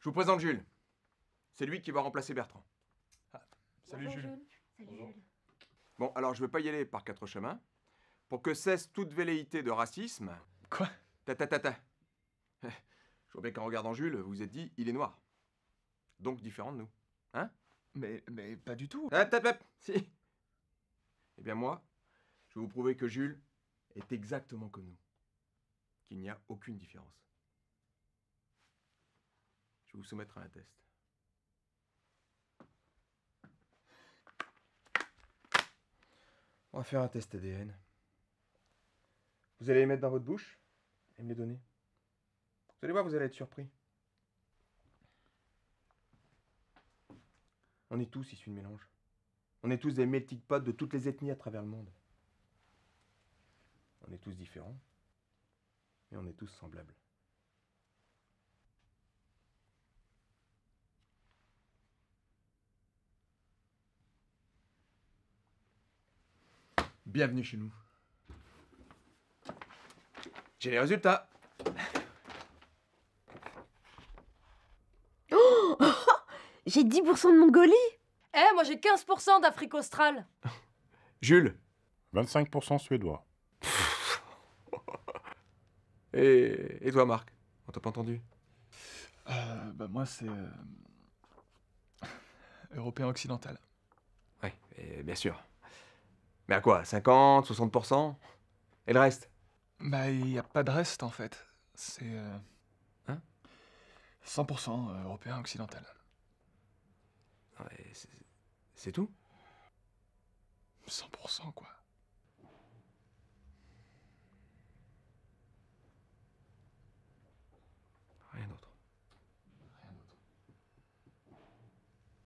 Je vous présente Jules. C'est lui qui va remplacer Bertrand. Ah, salut Jules. Bon, alors je ne vais pas y aller par quatre chemins. Pour que cesse toute velléité de racisme. Quoi Ta ta ta ta. Eh, je vois bien qu'en regardant Jules, vous vous êtes dit, il est noir. Donc différent de nous. Hein Mais, mais pas du tout. Ah, tap, si. Eh bien moi, je vais vous prouver que Jules est exactement comme nous. Qu'il n'y a aucune différence vous soumettre à un test. On va faire un test ADN. Vous allez les mettre dans votre bouche et me les donner. Vous allez voir, vous allez être surpris. On est tous issus de mélange. On est tous des melting de toutes les ethnies à travers le monde. On est tous différents, mais on est tous semblables. Bienvenue chez nous. J'ai les résultats. j'ai 10% de Mongolie Eh, moi j'ai 15% d'Afrique australe Jules 25% suédois. et, et, toi, Marc On t'a pas entendu euh, Bah, moi, c'est. Euh, Européen occidental. Oui, bien sûr. Mais à quoi 50, 60% Et le reste Bah, il n'y a pas de reste en fait. C'est. Euh, hein 100% euh, européen occidental. Ah c'est tout 100% quoi.